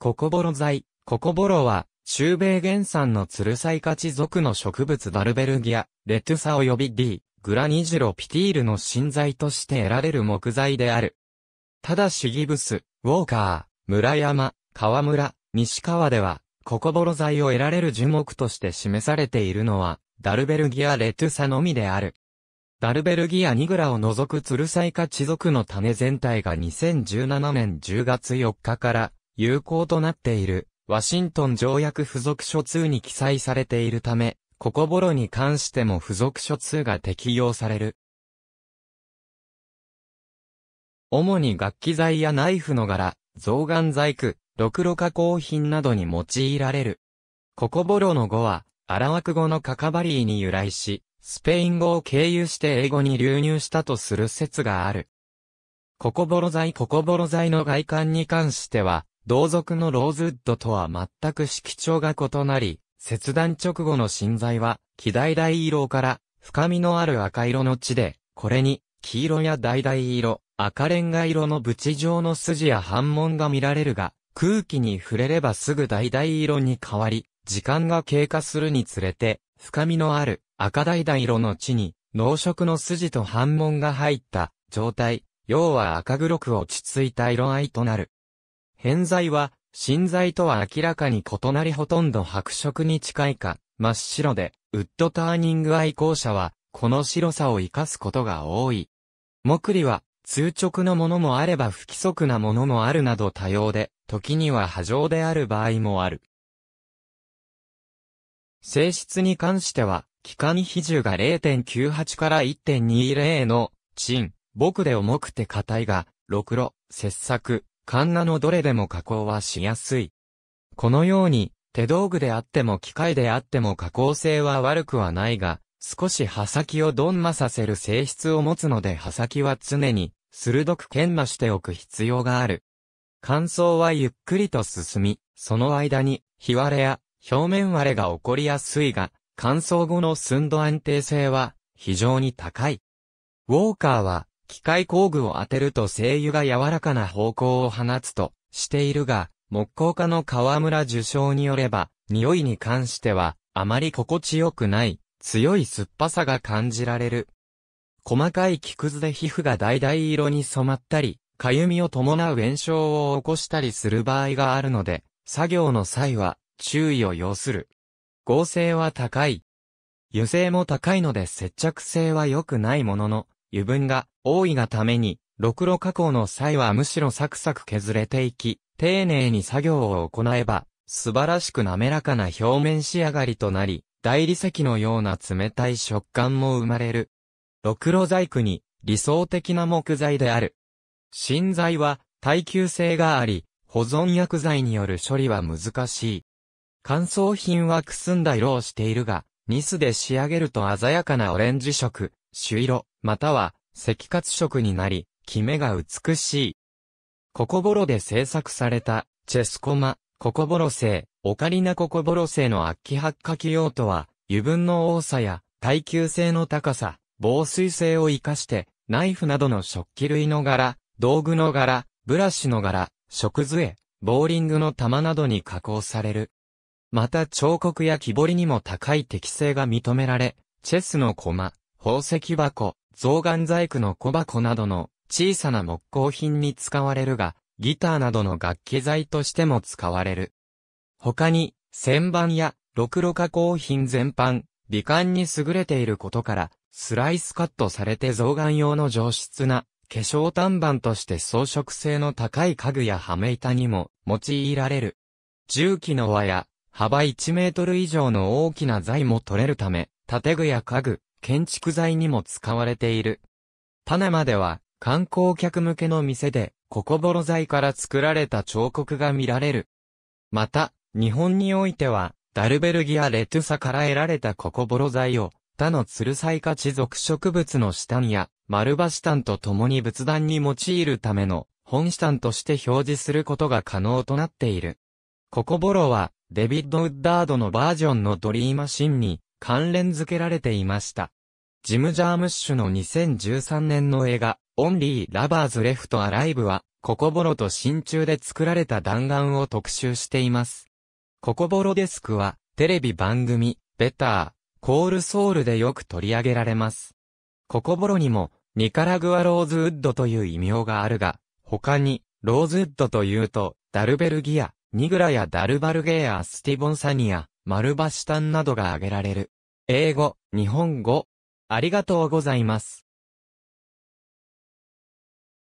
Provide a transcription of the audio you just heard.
ココボロ材。ココボロは、中米原産のツルサイカチ属の植物ダルベルギア、レトゥサ及び D、グラニジロピティールの新材として得られる木材である。ただしギブス、ウォーカー、村山、川村、西川では、ココボロ材を得られる樹木として示されているのは、ダルベルギアレトゥサのみである。ダルベルギアニグラを除くツルサイカ地族の種全体が2017年10月4日から有効となっている、ワシントン条約付属書2に記載されているため、ココボロに関しても付属書2が適用される。主に楽器材やナイフの柄、象眼細工、ろくろ加工品などに用いられる。ココボロの語は、アラワク語のカカバリーに由来し、スペイン語を経由して英語に流入したとする説がある。ココボロ材ココボロ材の外観に関しては、同族のローズウッドとは全く色調が異なり、切断直後の芯材は、木大色から深みのある赤色の地で、これに、黄色や大大色、赤レンガ色のブチ状の筋や反紋が見られるが、空気に触れればすぐ大大色に変わり、時間が経過するにつれて、深みのある赤大大色の地に、濃色の筋と反紋が入った状態、要は赤黒く落ち着いた色合いとなる。偏在は、新材とは明らかに異なりほとんど白色に近いか、真っ白で、ウッドターニング愛好者は、この白さを活かすことが多い。木利は、通直のものもあれば不規則なものもあるなど多様で、時には波状である場合もある。性質に関しては、気管比重が0.98から1.20の、チン、僕で重くて硬いが、ろくろ、切削、カンナのどれでも加工はしやすい。このように、手道具であっても機械であっても加工性は悪くはないが、少し刃先を鈍魔させる性質を持つので刃先は常に鋭く研磨しておく必要がある。乾燥はゆっくりと進み、その間に火割れや表面割れが起こりやすいが、乾燥後の寸度安定性は非常に高い。ウォーカーは機械工具を当てると精油が柔らかな方向を放つとしているが、木工家の河村受賞によれば、匂いに関しては、あまり心地よくない、強い酸っぱさが感じられる。細かい木くずで皮膚が橙色に染まったり、かゆみを伴う炎症を起こしたりする場合があるので、作業の際は注意を要する。合成は高い。油性も高いので接着性は良くないものの、油分が多いがために、ろくろ加工の際はむしろサクサク削れていき、丁寧に作業を行えば、素晴らしく滑らかな表面仕上がりとなり、大理石のような冷たい食感も生まれる。ろくろ細工に理想的な木材である。新材は耐久性があり、保存薬剤による処理は難しい。乾燥品はくすんだ色をしているが、ニスで仕上げると鮮やかなオレンジ色、朱色、または赤褐色になり、キメが美しい。ココボロで製作された、チェスコマ、ココボロ製、オカリナココボロ製の悪気発火器用途は、油分の多さや、耐久性の高さ、防水性を活かして、ナイフなどの食器類の柄、道具の柄、ブラシの柄、食杖、ボーリングの玉などに加工される。また彫刻や木彫りにも高い適性が認められ、チェスの駒、宝石箱、造眼細工の小箱などの小さな木工品に使われるが、ギターなどの楽器材としても使われる。他に、旋盤や、ろくろ加工品全般、美観に優れていることから、スライスカットされて造眼用の上質な、化粧短板として装飾性の高い家具や羽目板にも用いられる。重機の輪や、幅1メートル以上の大きな材も取れるため、建具や家具、建築材にも使われている。パナマでは観光客向けの店でココボロ材から作られた彫刻が見られる。また、日本においては、ダルベルギア・レトゥサから得られたココボロ材を、他のツルサイカ地属植物のタンや、丸バシタンと共に仏壇に用いるための、本シタンとして表示することが可能となっている。ココボロは、デビッド・ウッダードのバージョンのドリーマシンに、関連付けられていました。ジム・ジャームッシュの2013年の映画、オンリー・ラバーズ・レフト・アライブは、ココボロと真鍮で作られた弾丸を特集しています。ココボロデスクは、テレビ番組、ベター、コールソウルでよく取り上げられます。ココボロにも、ニカラグアローズウッドという異名があるが、他に、ローズウッドというと、ダルベルギア、ニグラやダルバルゲア・スティボンサニア、丸橋タンなどが挙げられる。英語、日本語。ありがとうございます。